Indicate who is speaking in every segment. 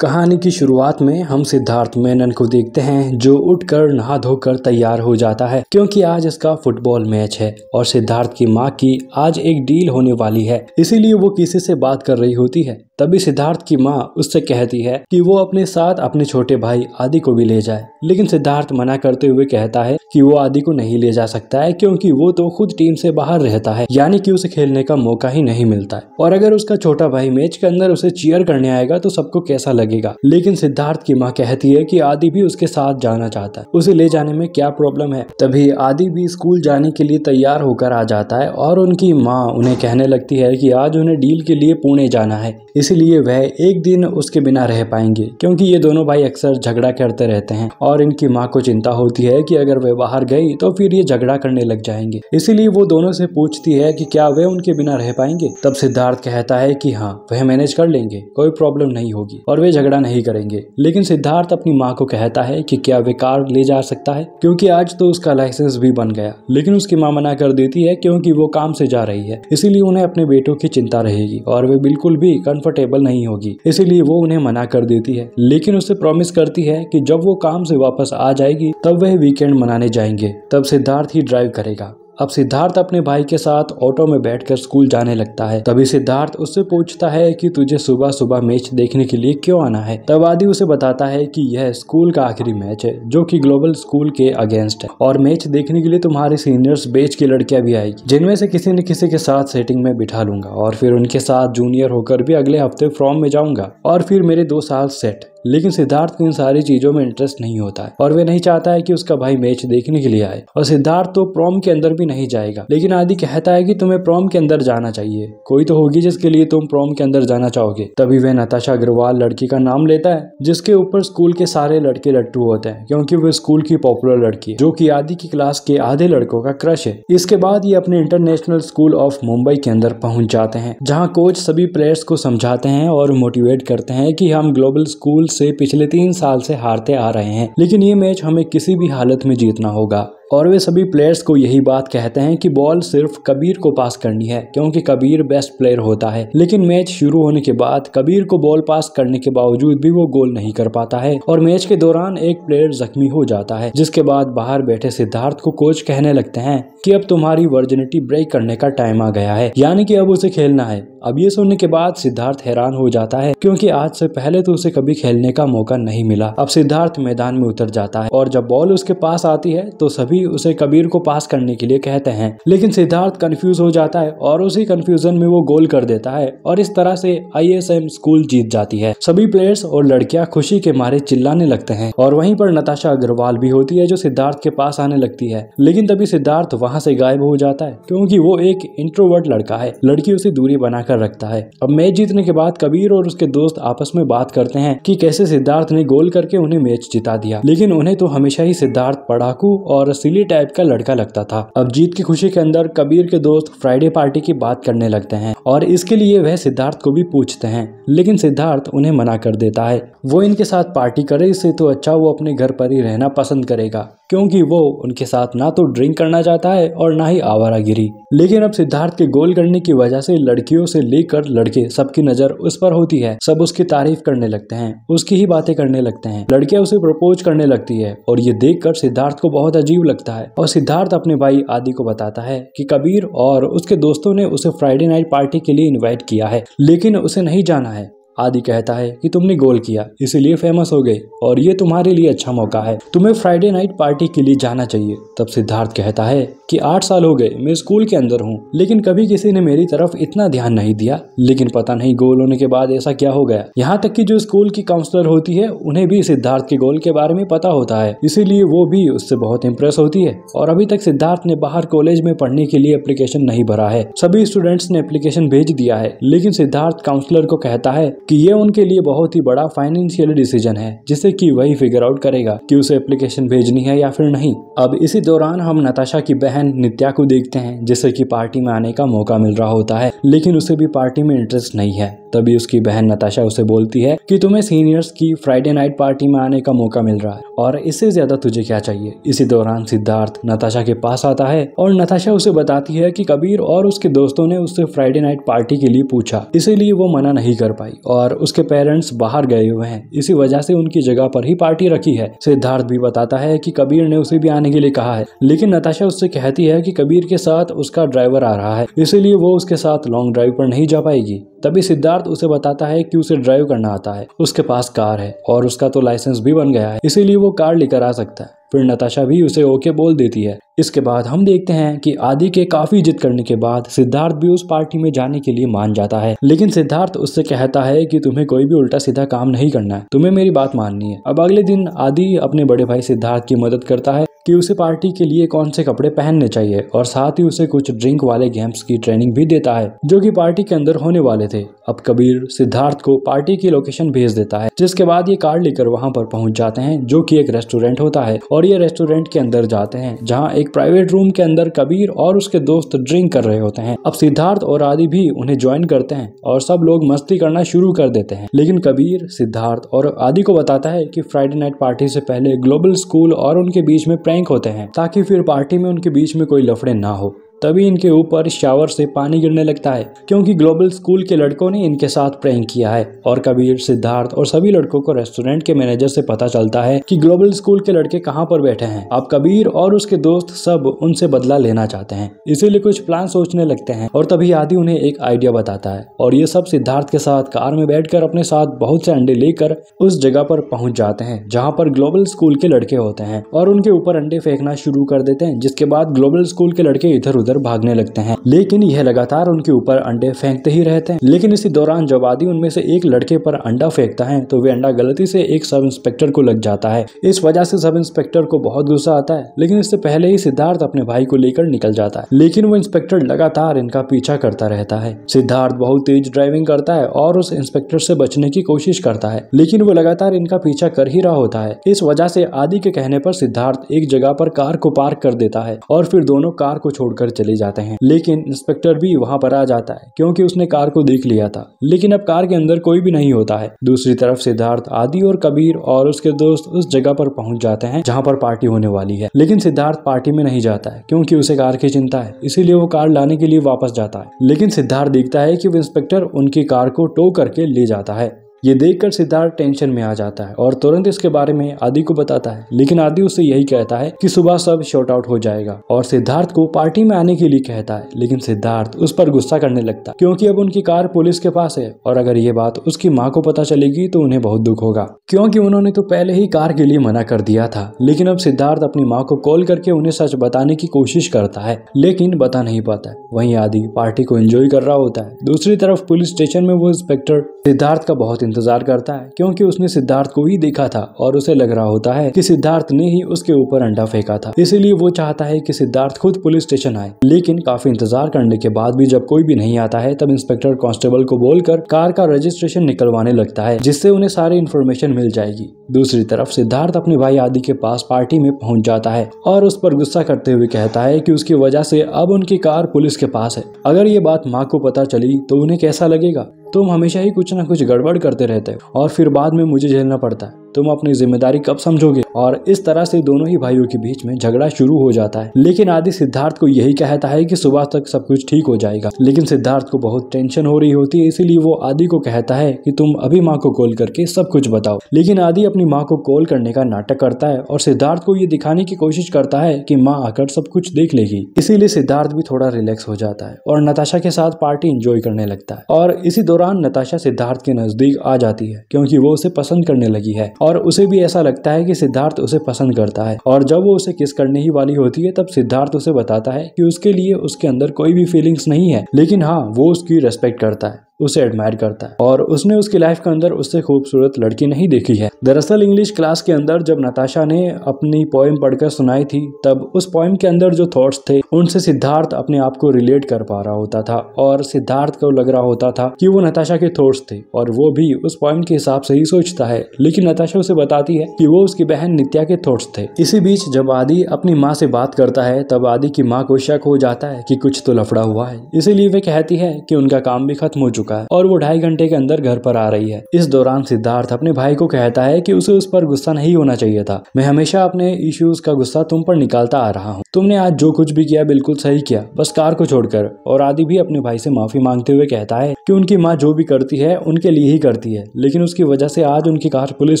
Speaker 1: कहानी की शुरुआत में हम सिद्धार्थ मेनन को देखते हैं जो उठकर नहा धोकर तैयार हो जाता है क्योंकि आज इसका फुटबॉल मैच है और सिद्धार्थ की माँ की आज एक डील होने वाली है इसीलिए वो किसी से बात कर रही होती है तभी सिद्धार्थ की माँ उससे कहती है कि वो अपने साथ अपने छोटे भाई आदि को भी ले जाए लेकिन सिद्धार्थ मना करते हुए कहता है कि वो आदि को नहीं ले जा सकता है क्योंकि वो तो खुद टीम से बाहर रहता है यानी कि उसे खेलने का मौका ही नहीं मिलता है और अगर उसका छोटा भाई मैच के अंदर उसे चीयर करने आएगा तो सबको कैसा लगे लगेगा लेकिन सिद्धार्थ की माँ कहती है कि आदि भी उसके साथ जाना चाहता है उसे ले जाने में क्या प्रॉब्लम है तभी आदि भी स्कूल जाने के लिए तैयार होकर आ जाता है और उनकी माँ उन्हें कहने लगती है की आज उन्हें डील के लिए पुणे जाना है इसीलिए वह एक दिन उसके बिना रह पाएंगे क्योंकि ये दोनों भाई अक्सर झगड़ा करते रहते हैं और इनकी माँ को चिंता होती है कि अगर वे बाहर गई तो फिर ये झगड़ा करने लग जाएंगे इसीलिए वो दोनों से पूछती है कि क्या वे उनके बिना रह पाएंगे तब सिद्धार्थ कहता है कि हाँ वह मैनेज कर लेंगे कोई प्रॉब्लम नहीं होगी और वे झगड़ा नहीं करेंगे लेकिन सिद्धार्थ अपनी माँ को कहता है कि क्या वे कार ले जा सकता है क्योंकि आज तो उसका लाइसेंस भी बन गया लेकिन उसकी माँ मना कर देती है क्योंकि वो काम से जा रही है इसीलिए उन्हें अपने बेटों की चिंता रहेगी और वे बिल्कुल भी कंफर्टेबल नहीं होगी इसीलिए वो उन्हें मना कर देती है लेकिन उससे प्रॉमिस करती है की जब वो काम से वापस आ जाएगी तब वह वीकेंड मनाने जाएंगे तब सिद्धार्थ ही ड्राइव करेगा अब सिद्धार्थ अपने भाई के साथ ऑटो में बैठकर स्कूल जाने लगता है तभी सिद्धार्थ उससे पूछता है कि तुझे सुबह सुबह मैच देखने के लिए क्यों आना है तब आदि उसे बताता है कि यह स्कूल का आखिरी मैच है जो कि ग्लोबल स्कूल के अगेंस्ट है और मैच देखने के लिए तुम्हारे सीनियर्स बेच की लड़कियां भी आएगी जिनमें से किसी न किसी के साथ सेटिंग में बिठा लूंगा और फिर उनके साथ जूनियर होकर भी अगले हफ्ते फॉर्म में जाऊंगा और फिर मेरे दो साल सेट लेकिन सिद्धार्थ को इन सारी चीजों में इंटरेस्ट नहीं होता है और वे नहीं चाहता है कि उसका भाई मैच देखने के लिए आए और सिद्धार्थ तो प्रोम के अंदर भी नहीं जाएगा लेकिन आदि कहता है कि तुम्हें प्रॉम के अंदर जाना चाहिए कोई तो होगी जिसके लिए तुम प्रोम के अंदर जाना चाहोगे तभी वह नताशा अग्रवाल लड़की का नाम लेता है जिसके ऊपर स्कूल के सारे लड़के लट्टू होते हैं क्योंकि वह स्कूल की पॉपुलर लड़की जो की आदि की क्लास के आधे लड़कों का क्रश है इसके बाद ये अपने इंटरनेशनल स्कूल ऑफ मुंबई के अंदर पहुंच जाते हैं जहाँ कोच सभी प्लेयर्स को समझाते हैं और मोटिवेट करते हैं कि हम ग्लोबल स्कूल से पिछले तीन साल से हारते आ रहे हैं लेकिन ये मैच हमें किसी भी हालत में जीतना होगा और वे सभी प्लेयर्स को यही बात कहते हैं कि बॉल सिर्फ कबीर को पास करनी है क्योंकि कबीर बेस्ट प्लेयर होता है लेकिन मैच शुरू होने के बाद कबीर को बॉल पास करने के बावजूद भी वो गोल नहीं कर पाता है और मैच के दौरान एक प्लेयर जख्मी हो जाता है जिसके बाद बाहर बैठे सिद्धार्थ को कोच कहने लगते हैं कि अब तुम्हारी वर्जिनिटी ब्रेक करने का टाइम आ गया है यानी कि अब उसे खेलना है अब ये सुनने के बाद सिद्धार्थ हैरान हो जाता है क्योंकि आज से पहले तो उसे कभी खेलने का मौका नहीं मिला अब सिद्धार्थ मैदान में उतर जाता है और जब बॉल उसके पास आती है तो सभी भी उसे कबीर को पास करने के लिए कहते हैं लेकिन सिद्धार्थ कंफ्यूज हो जाता है और उसी कंफ्यूजन में वो गोल कर देता है और इस तरह से आईएसएम स्कूल जीत जाती है सभी प्लेयर्स और लड़कियां खुशी के मारे चिल्लाने लगते हैं और वहीं पर नताशा अग्रवाल भी होती है जो सिद्धार्थ के पास आने लगती है लेकिन तभी सिद्धार्थ वहाँ से गायब हो जाता है क्योंकि वो एक इंट्रोवर्ट लड़का है लड़की उसे दूरी बनाकर रखता है अब मैच जीतने के बाद कबीर और उसके दोस्त आपस में बात करते हैं की कैसे सिद्धार्थ ने गोल करके उन्हें मैच जिता दिया लेकिन उन्हें तो हमेशा ही सिद्धार्थ पढ़ाकू और सिली टाइप का लड़का लगता था अब जीत की खुशी के अंदर कबीर के दोस्त फ्राइडे पार्टी की बात करने लगते हैं और इसके लिए वह सिद्धार्थ को भी पूछते हैं लेकिन सिद्धार्थ उन्हें मना कर देता है वो इनके साथ पार्टी करे इससे तो अच्छा वो अपने घर पर ही रहना पसंद करेगा क्योंकि वो उनके साथ ना तो ड्रिंक करना चाहता है और ना ही आवारागिरी लेकिन अब सिद्धार्थ के गोल करने की वजह से लड़कियों से लेकर लड़के सबकी नजर उस पर होती है सब उसकी तारीफ करने लगते हैं उसकी ही बातें करने लगते हैं लड़कियां उसे प्रपोज करने लगती है और ये देखकर सिद्धार्थ को बहुत अजीब लगता लगता है और सिद्धार्थ अपने भाई आदि को बताता है कि कबीर और उसके दोस्तों ने उसे फ्राइडे नाइट पार्टी के लिए इनवाइट किया है लेकिन उसे नहीं जाना है आदि कहता है कि तुमने गोल किया इसीलिए फेमस हो गए और ये तुम्हारे लिए अच्छा मौका है तुम्हें फ्राइडे नाइट पार्टी के लिए जाना चाहिए तब सिद्धार्थ कहता है कि आठ साल हो गए मैं स्कूल के अंदर हूँ लेकिन कभी किसी ने मेरी तरफ इतना ध्यान नहीं दिया लेकिन पता नहीं गोल होने के बाद ऐसा क्या हो गया यहाँ तक की जो स्कूल की काउंसलर होती है उन्हें भी सिद्धार्थ के गोल के बारे में पता होता है इसीलिए वो भी उससे बहुत इम्प्रेस होती है और अभी तक सिद्धार्थ ने बाहर कॉलेज में पढ़ने के लिए एप्लीकेशन नहीं भरा है सभी स्टूडेंट्स ने एप्लीकेशन भेज दिया है लेकिन सिद्धार्थ काउंसलर को कहता है कि ये उनके लिए बहुत ही बड़ा फाइनेंशियल डिसीजन है जिसे कि वही फिगर आउट करेगा कि उसे एप्लीकेशन भेजनी है या फिर नहीं अब इसी दौरान हम नताशा की बहन नित्या को देखते हैं जिसे कि पार्टी में आने का मौका मिल रहा होता है लेकिन उसे भी पार्टी में इंटरेस्ट नहीं है तभी उसकी बहन नताशा उसे बोलती है कि तुम्हें सीनियर्स की फ्राइडे नाइट पार्टी में आने का मौका मिल रहा है और इससे ज्यादा तुझे क्या चाहिए इसी दौरान सिद्धार्थ नताशा के पास आता है और नताशा उसे बताती है कि कबीर और उसके दोस्तों ने उससे फ्राइडे नाइट पार्टी के लिए पूछा इसीलिए वो मना नहीं कर पाई और उसके पेरेंट्स बाहर गए हुए हैं इसी वजह से उनकी जगह पर ही पार्टी रखी है सिद्धार्थ भी बताता है की कबीर ने उसे भी आने के लिए कहा है लेकिन नताशा उससे कहती है की कबीर के साथ उसका ड्राइवर आ रहा है इसीलिए वो उसके साथ लॉन्ग ड्राइव पर नहीं जा पाएगी तभी सिद्धार्थ उसे बताता है कि उसे ड्राइव करना आता है उसके पास कार है और उसका तो लाइसेंस भी बन गया है इसीलिए वो कार लेकर आ सकता है फिर नताशा भी उसे ओके बोल देती है इसके बाद हम देखते हैं कि आदि के काफी जिद करने के बाद सिद्धार्थ भी उस पार्टी में जाने के लिए मान जाता है लेकिन सिद्धार्थ उससे कहता है कि तुम्हें कोई भी उल्टा सीधा काम नहीं करना है तुम्हें मेरी बात माननी है अब अगले दिन आदि अपने बड़े भाई सिद्धार्थ की मदद करता है कि उसे पार्टी के लिए कौन से कपड़े पहनने चाहिए और साथ ही उसे कुछ ड्रिंक वाले गेम्स की ट्रेनिंग भी देता है जो कि पार्टी के अंदर होने वाले थे अब कबीर सिद्धार्थ को पार्टी की लोकेशन भेज देता है जिसके बाद ये कार लेकर वहाँ पर पहुंच जाते हैं जो कि एक रेस्टोरेंट होता है और ये रेस्टोरेंट के अंदर जाते हैं जहाँ एक प्राइवेट रूम के अंदर कबीर और उसके दोस्त ड्रिंक कर रहे होते हैं अब सिद्धार्थ और आदि भी उन्हें ज्वाइन करते हैं और सब लोग मस्ती करना शुरू कर देते हैं लेकिन कबीर सिद्धार्थ और आदि को बताता है कि फ्राइडे नाइट पार्टी से पहले ग्लोबल स्कूल और उनके बीच में प्रैंक फ्रैंक होते हैं ताकि फिर पार्टी में उनके बीच में कोई लफड़े ना हो तभी इनके ऊपर शावर से पानी गिरने लगता है क्योंकि ग्लोबल स्कूल के लड़कों ने इनके साथ प्रैंक किया है और कबीर सिद्धार्थ और सभी लड़कों को रेस्टोरेंट के मैनेजर से पता चलता है कि ग्लोबल स्कूल के लड़के कहां पर बैठे हैं अब कबीर और उसके दोस्त सब उनसे बदला लेना चाहते हैं इसीलिए कुछ प्लान सोचने लगते हैं और तभी आदि उन्हें एक आइडिया बताता है और ये सब सिद्धार्थ के साथ कार में बैठ अपने साथ बहुत से अंडे लेकर उस जगह पर पहुंच जाते हैं जहाँ पर ग्लोबल स्कूल के लड़के होते हैं और उनके ऊपर अंडे फेंकना शुरू कर देते हैं जिसके बाद ग्लोबल स्कूल के लड़के इधर उधर उधर भागने लगते हैं लेकिन यह लगातार उनके ऊपर अंडे फेंकते ही रहते हैं लेकिन इसी दौरान जब आदि उनमें से एक लड़के पर अंडा फेंकता है तो वे अंडा गलती से एक सब इंस्पेक्टर को लग जाता है इस वजह से सब इंस्पेक्टर को बहुत गुस्सा आता है लेकिन इससे पहले ही सिद्धार्थ अपने भाई को लेकर निकल जाता है लेकिन वो इंस्पेक्टर लगातार इनका पीछा करता रहता है सिद्धार्थ बहुत तेज ड्राइविंग करता है और उस इंस्पेक्टर से बचने की कोशिश करता है लेकिन वो लगातार इनका पीछा कर ही रहा होता है इस वजह से आदि के कहने पर सिद्धार्थ एक जगह पर कार को पार्क कर देता है और फिर दोनों कार को छोड़कर चले जाते हैं लेकिन इंस्पेक्टर भी वहां पर आ जाता है क्योंकि उसने कार को देख लिया था लेकिन अब कार के अंदर कोई भी नहीं होता है दूसरी तरफ सिद्धार्थ आदि और कबीर और उसके दोस्त उस जगह पर पहुंच जाते हैं जहाँ पर पार्टी होने वाली है लेकिन सिद्धार्थ पार्टी में नहीं जाता है क्योंकि उसे कार की चिंता है इसीलिए वो कार लाने के लिए वापस जाता है लेकिन सिद्धार्थ देखता है की वो इंस्पेक्टर उनकी कार को टो करके ले जाता है ये देखकर सिद्धार्थ टेंशन में आ जाता है और तुरंत इसके बारे में आदि को बताता है लेकिन आदि उसे यही कहता है कि सुबह सब शॉर्ट आउट हो जाएगा और सिद्धार्थ को पार्टी में आने के लिए कहता है लेकिन सिद्धार्थ उस पर गुस्सा करने लगता है क्योंकि अब उनकी कार पुलिस के पास है और अगर ये बात उसकी माँ को पता चलेगी तो उन्हें बहुत दुख होगा क्योंकि उन्होंने तो पहले ही कार के लिए मना कर दिया था लेकिन अब सिद्धार्थ अपनी माँ को कॉल करके उन्हें सच बताने की कोशिश करता है लेकिन बता नहीं पाता वही आदि पार्टी को एंजॉय कर रहा होता है दूसरी तरफ पुलिस स्टेशन में वो इंस्पेक्टर सिद्धार्थ का बहुत इंतजार करता है क्योंकि उसने सिद्धार्थ को ही देखा था और उसे लग रहा होता है कि सिद्धार्थ ने ही उसके ऊपर अंडा फेंका था इसीलिए वो चाहता है कि सिद्धार्थ खुद पुलिस स्टेशन आए लेकिन काफी इंतजार करने के बाद भी जब कोई भी नहीं आता है तब इंस्पेक्टर कांस्टेबल को बोलकर कार का रजिस्ट्रेशन निकलवाने लगता है जिससे उन्हें सारी इन्फॉर्मेशन मिल जाएगी दूसरी तरफ सिद्धार्थ अपने भाई आदि के पास पार्टी में पहुंच जाता है और उस पर गुस्सा करते हुए कहता है की उसकी वजह से अब उनकी कार पुलिस के पास है अगर ये बात माँ को पता चली तो उन्हें कैसा लगेगा तुम हमेशा ही कुछ ना कुछ गड़बड़ करते रहते हो और फिर बाद में मुझे झेलना पड़ता है तुम अपनी जिम्मेदारी कब समझोगे और इस तरह से दोनों ही भाइयों के बीच में झगड़ा शुरू हो जाता है लेकिन आदि सिद्धार्थ को यही कहता है कि सुबह तक सब कुछ ठीक हो जाएगा लेकिन सिद्धार्थ को बहुत टेंशन हो रही होती है इसीलिए वो आदि को कहता है कि तुम अभी माँ को कॉल करके सब कुछ बताओ लेकिन आदि अपनी माँ को कॉल करने का नाटक करता है और सिद्धार्थ को ये दिखाने की कोशिश करता है की माँ आकर सब कुछ देख लेगी इसीलिए सिद्धार्थ भी थोड़ा रिलैक्स हो जाता है और नताशा के साथ पार्टी इंजॉय करने लगता है और इसी दौरान नताशा सिद्धार्थ के नजदीक आ जाती है क्योंकि वो उसे पसंद करने लगी है और उसे भी ऐसा लगता है कि सिद्धार्थ उसे पसंद करता है और जब वो उसे किस करने ही वाली होती है तब सिद्धार्थ उसे बताता है कि उसके लिए उसके अंदर कोई भी फीलिंग्स नहीं है लेकिन हाँ वो उसकी रेस्पेक्ट करता है उसे एडमायर करता है और उसने उसकी लाइफ के अंदर उससे खूबसूरत लड़की नहीं देखी है दरअसल इंग्लिश क्लास के अंदर जब नताशा ने अपनी पोएम पढ़कर सुनाई थी तब उस पोएम के अंदर जो थॉट्स थे उनसे सिद्धार्थ अपने आप को रिलेट कर पा रहा होता था और सिद्धार्थ को लग रहा होता था कि वो नताशा के थॉट्स थे और वो भी उस पोएम के हिसाब से ही सोचता है लेकिन नताशा उसे बताती है कि वो उसकी बहन नित्या के थॉट्स थे इसी बीच जब आदि अपनी माँ से बात करता है तब आदि की माँ को शक हो जाता है कि कुछ तो लफड़ा हुआ है इसीलिए वे कहती है कि उनका काम भी खत्म हो चुका चुका है और वो ढाई घंटे के अंदर घर पर आ रही है इस दौरान सिद्धार्थ अपने भाई को कहता है कि उसे उस पर गुस्सा नहीं होना चाहिए था मैं हमेशा अपने इश्यूज का गुस्सा तुम पर निकालता आ रहा हूँ तुमने आज जो कुछ भी किया बिल्कुल सही किया बस कार को छोड़कर और आदि भी अपने भाई से माफी मांगते हुए कहता है की उनकी माँ जो भी करती है उनके लिए ही करती है लेकिन उसकी वजह से आज उनकी कार पुलिस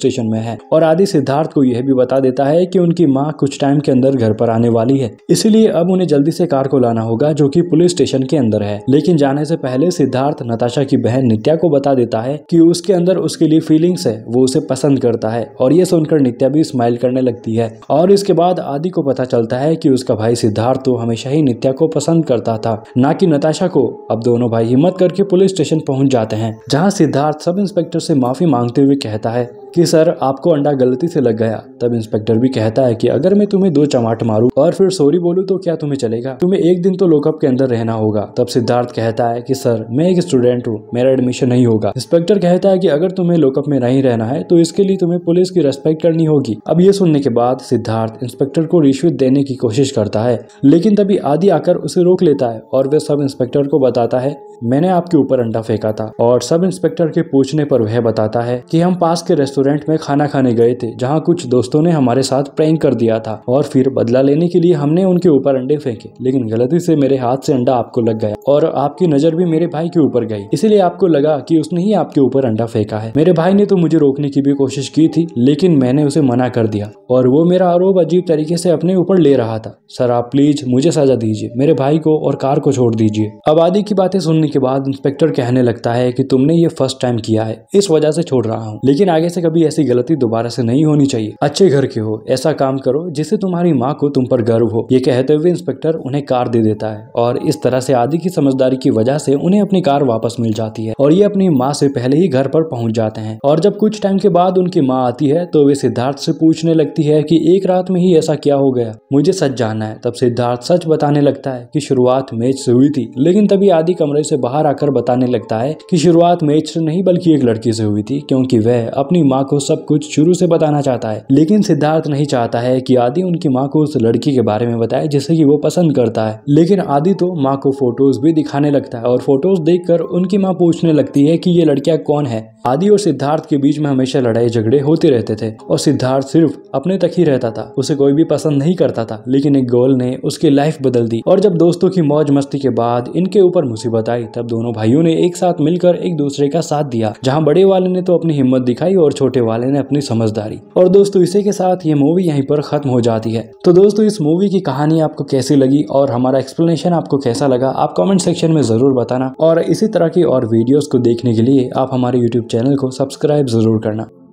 Speaker 1: स्टेशन में है और आदि सिद्धार्थ को यह भी बता देता है की उनकी माँ कुछ टाइम के अंदर घर पर आने वाली है इसीलिए अब उन्हें जल्दी से कार को लाना होगा जो की पुलिस स्टेशन के अंदर है लेकिन जाने से पहले सिद्धार्थ नताशा आशा की बहन नित्या को बता देता है कि उसके अंदर उसके लिए फीलिंग्स है वो उसे पसंद करता है और ये सुनकर नित्या भी स्माइल करने लगती है और इसके बाद आदि को पता चलता है कि उसका भाई सिद्धार्थ तो हमेशा ही नित्या को पसंद करता था न कि नताशा को अब दोनों भाई हिम्मत करके पुलिस स्टेशन पहुंच जाते हैं जहाँ सिद्धार्थ सब इंस्पेक्टर से माफी मांगते हुए कहता है कि सर आपको अंडा गलती से लग गया तब इंस्पेक्टर भी कहता है कि अगर मैं तुम्हें दो चमाट मारूं और फिर सॉरी बोलूं तो क्या तुम्हें चलेगा तुम्हें एक दिन तो लोकअप के अंदर रहना होगा तब सिद्धार्थ कहता है कि सर मैं एक स्टूडेंट हूँ मेरा एडमिशन नहीं होगा इंस्पेक्टर कहता है कि अगर तुम्हें लोकअप में नहीं रहना है तो इसके लिए तुम्हें पुलिस की रेस्पेक्ट करनी होगी अब ये सुनने के बाद सिद्धार्थ इंस्पेक्टर को रिश्वत देने की कोशिश करता है लेकिन तभी आदि आकर उसे रोक लेता है और वह सब इंस्पेक्टर को बताता है मैंने आपके ऊपर अंडा फेंका था और सब इंस्पेक्टर के पूछने पर वह बताता है कि हम पास के रेस्टोरेंट में खाना खाने गए थे जहाँ कुछ दोस्तों ने हमारे साथ प्रैंक कर दिया था और फिर बदला लेने के लिए हमने उनके ऊपर अंडे फेंके लेकिन गलती से मेरे हाथ से अंडा आपको लग गया और आपकी नजर भी मेरे भाई के ऊपर गई इसीलिए आपको लगा की उसने ही आपके ऊपर अंडा फेंका है मेरे भाई ने तो मुझे रोकने की भी कोशिश की थी लेकिन मैंने उसे मना कर दिया और वो मेरा आरोप अजीब तरीके से अपने ऊपर ले रहा था सर आप प्लीज मुझे सजा दीजिए मेरे भाई को और कार को छोड़ दीजिए आबादी की बातें सुनने दिन के बाद इंस्पेक्टर कहने लगता है कि तुमने ये फर्स्ट टाइम किया है इस वजह से छोड़ रहा हूँ लेकिन आगे से कभी ऐसी गलती दोबारा से नहीं होनी चाहिए अच्छे घर के हो ऐसा काम करो जिससे तुम्हारी माँ को तुम पर गर्व हो ये कहते हुए इंस्पेक्टर उन्हें कार दे देता है और इस तरह से आदि की समझदारी की वजह से उन्हें अपनी कार वापस मिल जाती है और ये अपनी माँ से पहले ही घर पर पहुंच जाते हैं और जब कुछ टाइम के बाद उनकी माँ आती है तो वे सिद्धार्थ से पूछने लगती है कि एक रात में ही ऐसा क्या हो गया मुझे सच जानना है तब सिद्धार्थ सच बताने लगता है कि शुरुआत मैच से हुई थी लेकिन तभी आदि कमरे से से बाहर आकर बताने लगता है कि शुरुआत मेच्र नहीं बल्कि एक लड़की से हुई थी क्योंकि वह अपनी माँ को सब कुछ शुरू से बताना चाहता है लेकिन सिद्धार्थ नहीं चाहता है कि आदि उनकी माँ को उस लड़की के बारे में बताए जिसे कि वो पसंद करता है लेकिन आदि तो माँ को फोटोज भी दिखाने लगता है और फोटोज देख उनकी माँ पूछने लगती है की ये लड़कियाँ कौन है आदि और सिद्धार्थ के बीच में हमेशा लड़ाई झगड़े होते रहते थे और सिद्धार्थ सिर्फ अपने तक ही रहता था उसे कोई भी पसंद नहीं करता था लेकिन एक गोल ने उसकी लाइफ बदल दी और जब दोस्तों की मौज मस्ती के बाद इनके ऊपर मुसीबत आई आई तब दोनों भाइयों ने एक साथ मिलकर एक दूसरे का साथ दिया जहाँ बड़े वाले ने तो अपनी हिम्मत दिखाई और छोटे वाले ने अपनी समझदारी और दोस्तों इसी के साथ ये मूवी यहीं पर खत्म हो जाती है तो दोस्तों इस मूवी की कहानी आपको कैसी लगी और हमारा एक्सप्लेनेशन आपको कैसा लगा आप कमेंट सेक्शन में जरूर बताना और इसी तरह की और वीडियोस को देखने के लिए आप हमारे यूट्यूब चैनल को सब्सक्राइब जरूर करना